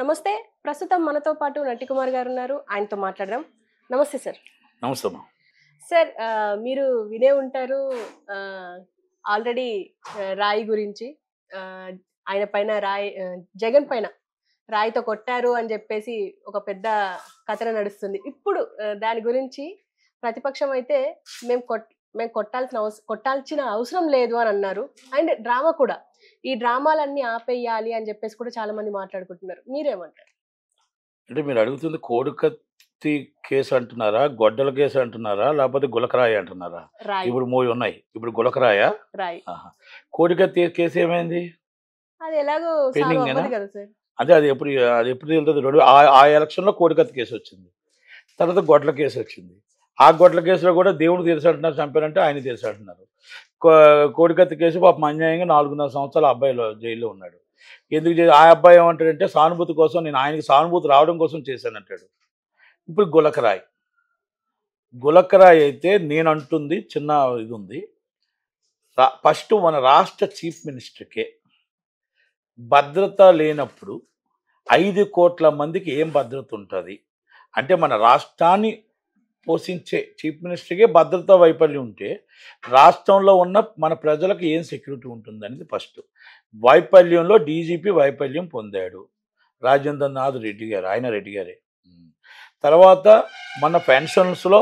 నమస్తే ప్రస్తుతం మనతో పాటు నటి కుమార్ గారు ఉన్నారు ఆయనతో మాట్లాడదాం నమస్తే సార్ నమస్తే సార్ మీరు వినే ఉంటారు ఆల్రెడీ రాయి గురించి ఆయన పైన రాయి జగన్ పైన రాయితో కొట్టారు అని చెప్పేసి ఒక పెద్ద కథన నడుస్తుంది ఇప్పుడు దాని గురించి ప్రతిపక్షం అయితే మేము కొట్ మేము కొట్టాల్సిన అవసరం కొట్టాల్సిన అవసరం లేదు అని అన్నారు అండ్ డ్రామా కూడా ఈ డ్రామాలన్నీ ఆపేయాలి అని చెప్పేసి కూడా చాలా మంది మాట్లాడుకుంటున్నారు మీరేమంటారు అంటే మీరు అడుగుతుంది కోడికత్తి కేసు అంటున్నారా గొడ్డల కేసు అంటున్నారా లేకపోతే గులకరాయ అంటున్నారా ఇప్పుడు మూవీ ఉన్నాయి ఇప్పుడు గులకరాయ కోడికత్తి కేసు ఏమైంది అది ఎలాగో అదే అది ఎప్పుడు అది ఎప్పుడు వెళ్తుంది రెండు ఆ ఎలక్షన్లో కోడికత్తి కేసు వచ్చింది తర్వాత గొడ్ల కేసు వచ్చింది ఆ గొడ్ల కేసులో కూడా దేవుడు తెలుసు అంటున్నారు చంపారంటే ఆయన తెలుసు అంటున్నారు కోడికత్తి కేసు పాపం అన్యాయంగా నాలుగున్నర సంవత్సరాల అబ్బాయిలో జైల్లో ఉన్నాడు ఎందుకు చేసి ఆ అబ్బాయి ఏమంటాడంటే సానుభూతి కోసం నేను ఆయనకి సానుభూతి రావడం కోసం చేశానంటాడు ఇప్పుడు గులకరాయ్ గులకరాయ్ అయితే నేను అంటుంది చిన్న ఇది ఉంది ఫస్ట్ మన రాష్ట్ర చీఫ్ మినిస్టర్కే భద్రత లేనప్పుడు ఐదు కోట్ల మందికి ఏం భద్రత ఉంటుంది అంటే మన రాష్ట్రాన్ని పోషించే చీఫ్ మినిస్టర్కే భద్రతా వైఫల్యం ఉంటే రాష్ట్రంలో ఉన్న మన ప్రజలకు ఏం సెక్యూరిటీ ఉంటుంది అనేది ఫస్ట్ వైఫల్యంలో డీజీపీ వైఫల్యం పొందాడు రాజేంద్రనాథ్ రెడ్డి గారు ఆయన రెడ్డి గారే తర్వాత మన పెన్షన్స్లో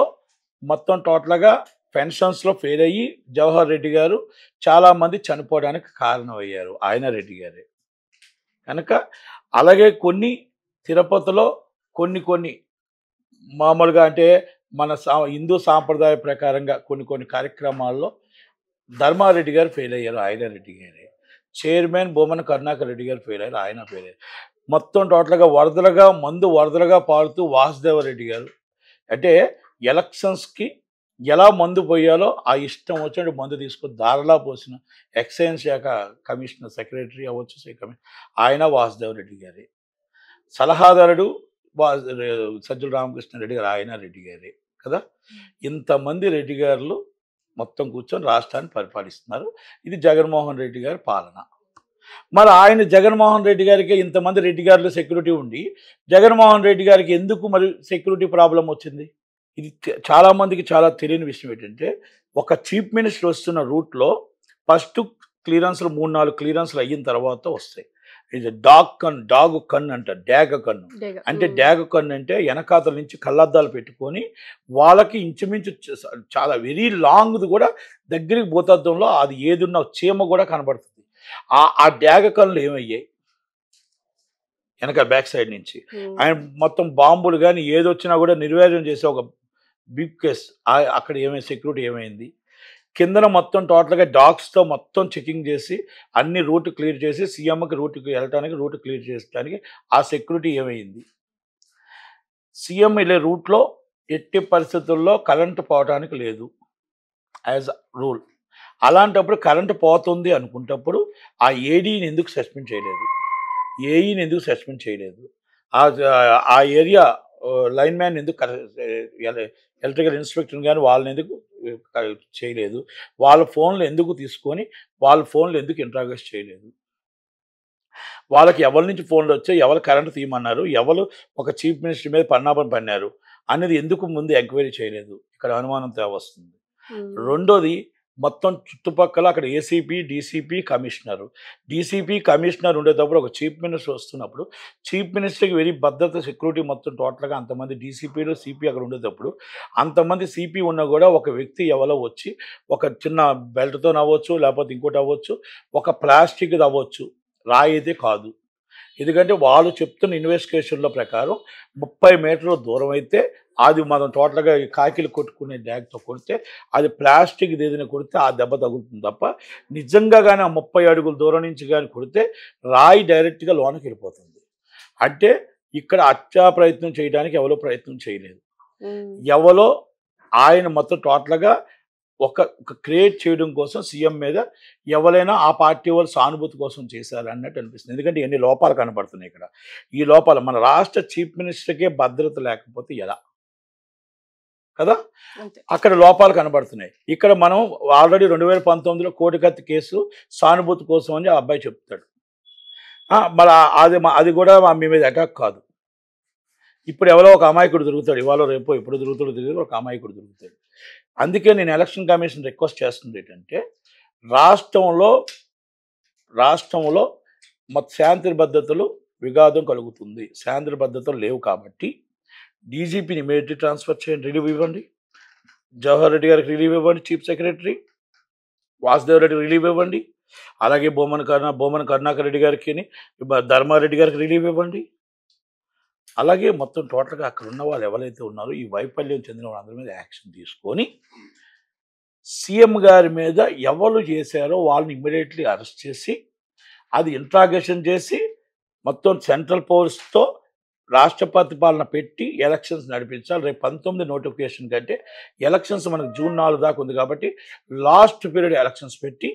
మొత్తం టోటల్గా పెన్షన్స్లో ఫెయిల్ అయ్యి జవహర్ రెడ్డి గారు చాలామంది చనిపోవడానికి కారణమయ్యారు ఆయన రెడ్డి గారే కనుక అలాగే కొన్ని తిరుపతిలో కొన్ని కొన్ని మామూలుగా అంటే మన సా హిందూ సాంప్రదాయ ప్రకారంగా కొన్ని కొన్ని కార్యక్రమాల్లో ధర్మారెడ్డి గారు ఫెయిల్ అయ్యారు ఆయన రెడ్డి గారే చైర్మన్ బొమ్మన కరుణాకర్ రెడ్డి గారు ఫెయిల్ అయ్యారు ఆయన ఫెయిల్ అయ్యారు మొత్తం టోటల్గా వరదలుగా మందు వరదలుగా వాసుదేవ వాసుదేవరెడ్డి గారు అంటే ఎలక్షన్స్కి ఎలా మందు పోయాలో ఆ ఇష్టం వచ్చినట్టు మందు తీసుకొని దారలా పోసిన ఎక్సైజ్ శాఖ కమిషనర్ సెక్రటరీ అవ్వచ్చు ఆయన వాసుదేవరెడ్డి గారే సలహాదారుడు రామకృష్ణ రామకృష్ణారెడ్డి గారు ఆయన రెడ్డి గారే కదా ఇంతమంది రెడ్డి గారులు మొత్తం కూర్చొని రాష్ట్రాన్ని పరిపాలిస్తున్నారు ఇది జగన్మోహన్ రెడ్డి గారి పాలన మరి ఆయన జగన్మోహన్ రెడ్డి గారికి ఇంతమంది రెడ్డి గారిలో సెక్యూరిటీ ఉండి జగన్మోహన్ రెడ్డి గారికి ఎందుకు మరి సెక్యూరిటీ ప్రాబ్లం వచ్చింది ఇది చాలామందికి చాలా తెలియని విషయం ఏంటంటే ఒక చీఫ్ మినిస్టర్ వస్తున్న రూట్లో ఫస్ట్ క్లియరెన్స్లు మూడు నాలుగు క్లియరెన్స్లు అయిన తర్వాత వస్తాయి ఇది డాగ్ కన్ డాగ్ కన్ అంట డేగ కన్ను అంటే డేగ కన్ను అంటే వెనకాతల నుంచి కళ్ళద్దాలు పెట్టుకొని వాళ్ళకి ఇంచుమించు చాలా వెరీ లాంగ్ది కూడా దగ్గరికి భూతద్దంలో అది ఏదున్న చీమ కూడా కనబడుతుంది ఆ ఆ డేగ కన్నులు ఏమయ్యాయి వెనక బ్యాక్ సైడ్ నుంచి ఆయన మొత్తం బాంబులు కానీ ఏదొచ్చినా కూడా నిర్వేదం చేసే ఒక బిగ్ కేస్ అక్కడ ఏమైంది సెక్యూరిటీ ఏమైంది కిందన మొత్తం టోటల్గా డాగ్స్తో మొత్తం చెకింగ్ చేసి అన్ని రూట్ క్లియర్ చేసి సీఎంకి రూట్ వెళ్ళటానికి రూట్ క్లియర్ చేయడానికి ఆ సెక్యూరిటీ ఏమైంది సీఎం వెళ్ళే రూట్లో ఎట్టి పరిస్థితుల్లో కరెంటు పోవటానికి లేదు యాజ్ రూల్ అలాంటప్పుడు కరెంటు పోతుంది అనుకున్నప్పుడు ఆ ఏడీని ఎందుకు సస్పెండ్ చేయలేదు ఏఈని ఎందుకు సస్పెండ్ చేయలేదు ఆ ఏరియా లైన్ మ్యాన్ ఎందుకు ఎలక్ట్రికల్ ఇన్స్పెక్టర్ కానీ వాళ్ళని ఎందుకు చేయలేదు వాళ్ళ ఫోన్లు ఎందుకు తీసుకొని వాళ్ళ ఫోన్లు ఎందుకు ఇంట్రాగేట్ చేయలేదు వాళ్ళకి ఎవరి నుంచి ఫోన్లు వచ్చాయి ఎవరు కరెంట్ తీయమన్నారు ఎవరు ఒక చీఫ్ మినిస్టర్ మీద పన్నాపం పన్నారు అనేది ఎందుకు ముందు ఎంక్వైరీ చేయలేదు ఇక్కడ అనుమానం వస్తుంది రెండోది మొత్తం చుట్టుపక్కల అక్కడ ACP DCP commissioner DCP commissioner ఉండేటప్పుడు ఒక చీఫ్ మినిస్టర్ వస్తున్నప్పుడు చీఫ్ మినిస్టర్కి వెళ్ళి భద్రత సెక్యూరిటీ మొత్తం టోటల్గా అంతమంది డీసీపీలు సిపి అక్కడ ఉండేటప్పుడు అంతమంది సిపి ఉన్న కూడా ఒక వ్యక్తి ఎవరో వచ్చి ఒక చిన్న బెల్ట్తో అవ్వచ్చు లేకపోతే ఇంకోటి అవ్వచ్చు ఒక ప్లాస్టిక్ అవ్వచ్చు రాయితే కాదు ఎందుకంటే వాళ్ళు చెప్తున్న ఇన్వెస్టిగేషన్ల ప్రకారం ముప్పై మీటర్ల దూరం అయితే అది మనం టోటల్గా కాకిలు కొట్టుకునే డ్యాగ్తో కొడితే అది ప్లాస్టిక్ ఏదైనా కొడితే ఆ దెబ్బ తగులుతుంది తప్ప నిజంగా కానీ ఆ ముప్పై అడుగుల దూరం నుంచి కానీ కొడితే రాయి డైరెక్ట్గా లోనకి వెళ్ళిపోతుంది అంటే ఇక్కడ అత్యా ప్రయత్నం చేయడానికి ఎవరో ప్రయత్నం చేయలేదు ఎవరో ఆయన మొత్తం టోటల్గా ఒక క్రియేట్ చేయడం కోసం సీఎం మీద ఎవరైనా ఆ పార్టీ వాళ్ళు సానుభూతి కోసం చేశారన్నట్టు అనిపిస్తుంది ఎందుకంటే ఎన్ని లోపాలు కనపడుతున్నాయి ఇక్కడ ఈ లోపాలు మన రాష్ట్ర చీఫ్ మినిస్టర్కే భద్రత లేకపోతే ఎలా కదా అక్కడ లోపాలు కనబడుతున్నాయి ఇక్కడ మనం ఆల్రెడీ రెండు వేల పంతొమ్మిదిలో కోటికత్తి కేసు సానుభూతి కోసం అని ఆ అబ్బాయి చెప్తాడు మరి అది అది కూడా మీ మీద అటాక్ కాదు ఇప్పుడు ఎవరో ఒక అమాయకుడు దొరుకుతాడు ఇవాళ రేపు ఎప్పుడు దొరుకుతాడు తిరిగి ఒక అమాయకుడు దొరుకుతాడు అందుకే నేను ఎలక్షన్ కమిషన్ రిక్వెస్ట్ చేస్తుంది ఏంటంటే రాష్ట్రంలో రాష్ట్రంలో మత్ శాంతి భద్రతలు విఘాతం కలుగుతుంది శాంతి భద్రతలు లేవు కాబట్టి డీజీపీని ఇమీడియట్లీ ట్రాన్స్ఫర్ చేయండి రిలీవ్ ఇవ్వండి జవహర్ రెడ్డి గారికి రిలీవ్ ఇవ్వండి చీఫ్ సెక్రటరీ వాసుదేవ్ రెడ్డికి రిలీవ్ ఇవ్వండి అలాగే బొమ్మన కర్ణా బొమ్మన కరుణాకర్ రెడ్డి గారికి ధర్మారెడ్డి గారికి రిలీవ్ ఇవ్వండి అలాగే మొత్తం టోటల్గా అక్కడ ఉన్న వాళ్ళు ఎవరైతే ఉన్నారో ఈ వైఫల్యం చెందిన వాళ్ళందరి మీద యాక్షన్ తీసుకొని సీఎం గారి మీద ఎవరు చేశారో వాళ్ళని ఇమ్మీడియట్లీ అరెస్ట్ చేసి అది ఇంట్రాగేషన్ చేసి మొత్తం సెంట్రల్ పవర్స్తో రాష్ట్ర ప్రతిపాలన పెట్టి ఎలక్షన్స్ నడిపించాలి రేపు పంతొమ్మిది నోటిఫికేషన్ కంటే ఎలక్షన్స్ మనకు జూన్ నాలుగు దాకా ఉంది కాబట్టి లాస్ట్ పీరియడ్ ఎలక్షన్స్ పెట్టి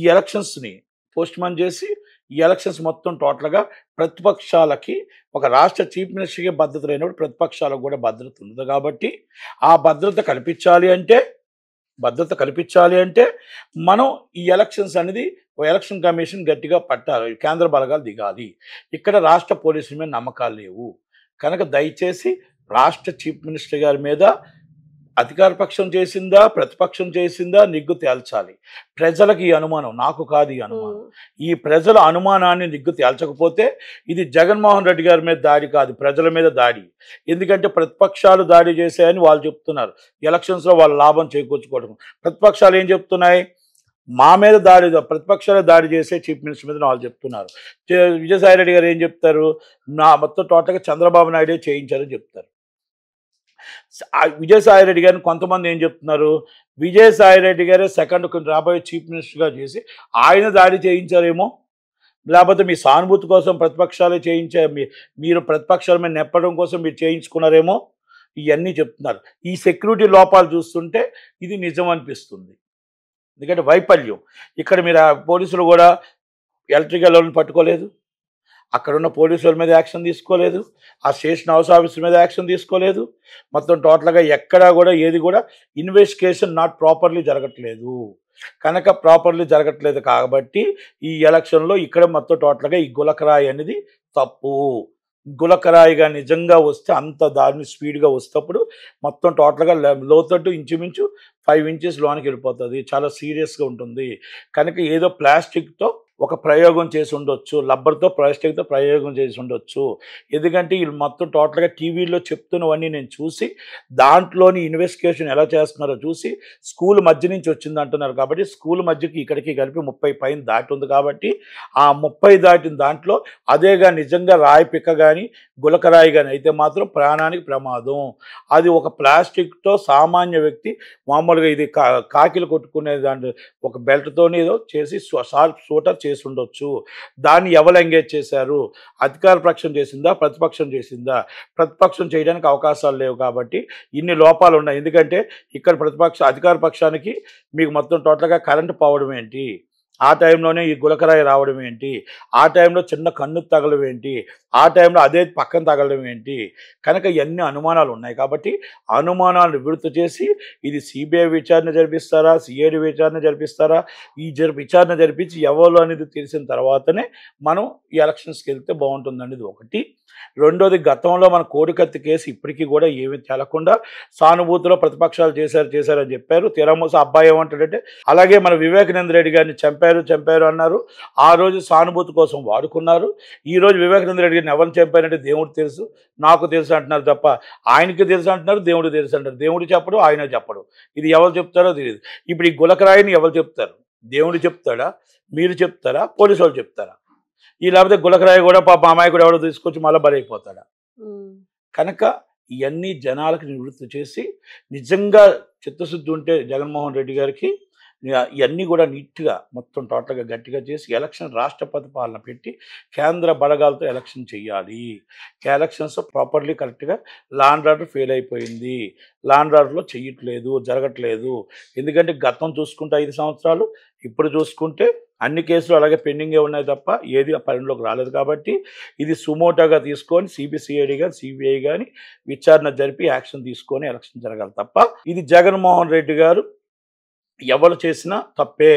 ఈ ఎలక్షన్స్ని పోస్ట్మాన్ చేసి ఈ ఎలక్షన్స్ మొత్తం టోటల్గా ప్రతిపక్షాలకి ఒక రాష్ట్ర చీఫ్ మినిస్టర్కి భద్రత లేనప్పుడు ప్రతిపక్షాలకు కూడా భద్రత ఉంది కాబట్టి ఆ భద్రత కల్పించాలి అంటే భద్రత కల్పించాలి అంటే మనం ఈ ఎలక్షన్స్ అనేది ఎలక్షన్ కమిషన్ గట్టిగా పట్టాలి కేంద్ర బలగాలు దిగాలి ఇక్కడ రాష్ట్ర పోలీసుల మీద నమ్మకాలు లేవు కనుక దయచేసి రాష్ట్ర చీఫ్ మినిస్టర్ గారి మీద అధికార పక్షం చేసిందా ప్రతిపక్షం చేసిందా నిగ్గు తేల్చాలి ప్రజలకు ఈ అనుమానం నాకు కాదు ఈ అనుమానం ఈ ప్రజల అనుమానాన్ని నిగ్గు తేల్చకపోతే ఇది జగన్మోహన్ రెడ్డి గారి మీద దాడి కాదు ప్రజల మీద దాడి ఎందుకంటే ప్రతిపక్షాలు దాడి చేశాయని వాళ్ళు చెప్తున్నారు ఎలక్షన్స్లో వాళ్ళు లాభం చేకూర్చుకోవడం ప్రతిపక్షాలు ఏం చెప్తున్నాయి మా మీద దాడి ప్రతిపక్షాలు దాడి చేసే చీఫ్ మినిస్టర్ మీద వాళ్ళు చెప్తున్నారు విజయసాయి రెడ్డి గారు ఏం చెప్తారు నా మొత్తం టోటల్గా చంద్రబాబు నాయుడే చేయించారని చెప్తారు విజయసాయి రెడ్డి గారిని కొంతమంది ఏం చెప్తున్నారు విజయసాయి రెడ్డి గారే సెకండ్ రాబోయే చీఫ్ మినిస్టర్గా చేసి ఆయన దాడి చేయించారేమో లేకపోతే మీ సానుభూతి కోసం ప్రతిపక్షాలే చేయించే మీరు ప్రతిపక్షాల మీద నెప్పడం కోసం మీరు చేయించుకున్నారేమో ఇవన్నీ చెప్తున్నారు ఈ సెక్యూరిటీ లోపాలు చూస్తుంటే ఇది నిజం అనిపిస్తుంది ఎందుకంటే వైఫల్యం ఇక్కడ మీరు పోలీసులు కూడా ఎలక్ట్రికల్ వాళ్ళని పట్టుకోలేదు అక్కడున్న పోలీసుల మీద యాక్షన్ తీసుకోలేదు ఆ స్టేషన్ హౌస్ ఆఫీసుల మీద యాక్షన్ తీసుకోలేదు మొత్తం టోటల్గా ఎక్కడా కూడా ఏది కూడా ఇన్వెస్టిగేషన్ నాట్ ప్రాపర్లీ జరగట్లేదు కనుక ప్రాపర్లీ జరగట్లేదు కాబట్టి ఈ ఎలక్షన్లో ఇక్కడ మొత్తం టోటల్గా ఈ గులకరాయి అనేది తప్పు గులకరాయిగా నిజంగా వస్తే అంత దాని స్పీడ్గా వస్తేప్పుడు మొత్తం టోటల్గా లోతట్టు ఇంచుమించు ఫైవ్ ఇంచెస్ లోనికి వెళ్ళిపోతుంది చాలా సీరియస్గా ఉంటుంది కనుక ఏదో ప్లాస్టిక్తో ఒక ప్రయోగం చేసి ఉండొచ్చు లబ్బర్తో ప్లాస్టిక్తో ప్రయోగం చేసి ఉండొచ్చు ఎందుకంటే వీళ్ళు మొత్తం టోటల్గా టీవీలో చెప్తున్నవన్నీ నేను చూసి దాంట్లోని ఇన్వెస్టిగేషన్ ఎలా చేస్తున్నారో చూసి స్కూల్ మధ్య నుంచి వచ్చింది అంటున్నారు కాబట్టి స్కూల్ మధ్యకి ఇక్కడికి కలిపి ముప్పై పైన దాటి ఉంది కాబట్టి ఆ ముప్పై దాటిన దాంట్లో అదేగా నిజంగా రాయి పిక్క కానీ గులకరాయి కానీ అయితే మాత్రం ప్రాణానికి ప్రమాదం అది ఒక ప్లాస్టిక్తో సామాన్య వ్యక్తి మామూలుగా ఇది కాకిలు కొట్టుకునే దాంట్లో ఒక బెల్ట్తోనేదో చేసి షార్ప్ షూటర్ చేసి చేసి ఉండొచ్చు దాన్ని ఎవరు ఎంగేజ్ చేశారు అధికార పక్షం చేసిందా ప్రతిపక్షం చేసిందా ప్రతిపక్షం చేయడానికి అవకాశాలు లేవు కాబట్టి ఇన్ని లోపాలు ఉన్నాయి ఎందుకంటే ఇక్కడ ప్రతిపక్ష అధికార పక్షానికి మీకు మొత్తం టోటల్గా కరెంటు పోవడం ఏంటి ఆ టైంలోనే ఈ గులకరాయి రావడం ఏంటి ఆ టైంలో చిన్న కన్ను తగలడం ఏంటి ఆ టైంలో అదే పక్కన తగలడం ఏంటి కనుక ఎన్ని అనుమానాలు ఉన్నాయి కాబట్టి అనుమానాలు విడుత చేసి ఇది సిబిఐ విచారణ జరిపిస్తారా సిఐడి విచారణ జరిపిస్తారా ఈ జరి విచారణ జరిపించి ఎవరు అనేది తెలిసిన తర్వాతనే మనం ఈ ఎలక్షన్స్కి వెళ్తే బాగుంటుంది ఒకటి రెండోది గతంలో మన కోడికత్తి కేసు ఇప్పటికీ కూడా ఏమి తేలకుండా సానుభూతిలో ప్రతిపక్షాలు చేశారు చేశారని చెప్పారు తీరామోస అబ్బాయి ఏమంటాడంటే అలాగే మన వివేకానంద రెడ్డి గారిని చంపారు చంపారు చంపారు అన్నారు ఆ రోజు సానుభూతి కోసం వాడుకున్నారు ఈరోజు వివేకానంద రెడ్డి గారిని ఎవరు చంపారంటే దేవుడు తెలుసు నాకు తెలుసు అంటున్నారు తప్ప ఆయనకి తెలుసు అంటున్నారు దేవుడు తెలుసు అంటారు దేవుడు చెప్పడు ఆయన చెప్పడు ఇది ఎవరు చెప్తారో తెలియదు ఇప్పుడు ఈ గులకరాయిని ఎవరు చెప్తారు దేవుడు చెప్తాడా మీరు చెప్తారా పోలీసు వాళ్ళు చెప్తారా ఈ లేకపోతే గులకరాయి కూడా పాప అమ్మాయి కూడా ఎవరో తీసుకొచ్చి మళ్ళీ బలైపోతాడా కనుక ఇవన్నీ జనాలకు నివృత్తి చేసి నిజంగా చిత్తశుద్ధి ఉంటే జగన్మోహన్ రెడ్డి గారికి ఇవన్నీ కూడా నీట్గా మొత్తం టోటల్గా గట్టిగా చేసి ఎలక్షన్ రాష్ట్రపతి పాలన పెట్టి కేంద్ర బలగాలతో ఎలక్షన్ చేయాలి ఎలక్షన్స్ ప్రాపర్లీ కరెక్ట్గా లాండ్ ఆర్డర్ ఫెయిల్ అయిపోయింది లాండ్ ఆర్డర్లో చెయ్యట్లేదు జరగట్లేదు ఎందుకంటే గతం చూసుకుంటే ఐదు సంవత్సరాలు ఇప్పుడు చూసుకుంటే అన్ని కేసులు అలాగే పెండింగే ఉన్నాయి తప్ప ఏది పరిణిలోకి రాలేదు కాబట్టి ఇది సుమోటాగా తీసుకొని సిబిసిఐడి కానీ సిబిఐ కానీ విచారణ జరిపి యాక్షన్ తీసుకొని ఎలక్షన్ జరగాలి తప్ప ఇది జగన్మోహన్ రెడ్డి గారు ఎవరు చేసినా తప్పే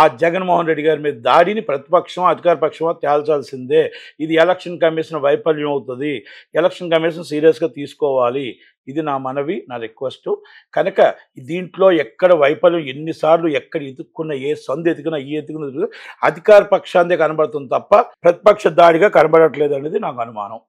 ఆ జగన్మోహన్ రెడ్డి గారి మీద దాడిని ప్రతిపక్షం అధికార పక్షమా తేల్చాల్సిందే ఇది ఎలక్షన్ కమిషన్ వైఫల్యం అవుతుంది ఎలక్షన్ కమిషన్ సీరియస్గా తీసుకోవాలి ఇది నా మనవి నా రిక్వెస్ట్ కనుక దీంట్లో ఎక్కడ వైఫల్యం ఎన్నిసార్లు ఎక్కడ ఎదుక్కున్న ఏ సందు ఎదుకున్నా ఏ ఎదుకున్నా అధికార పక్షాందే కనబడుతుంది తప్ప ప్రతిపక్ష దాడిగా కనబడట్లేదు అనేది నాకు అనుమానం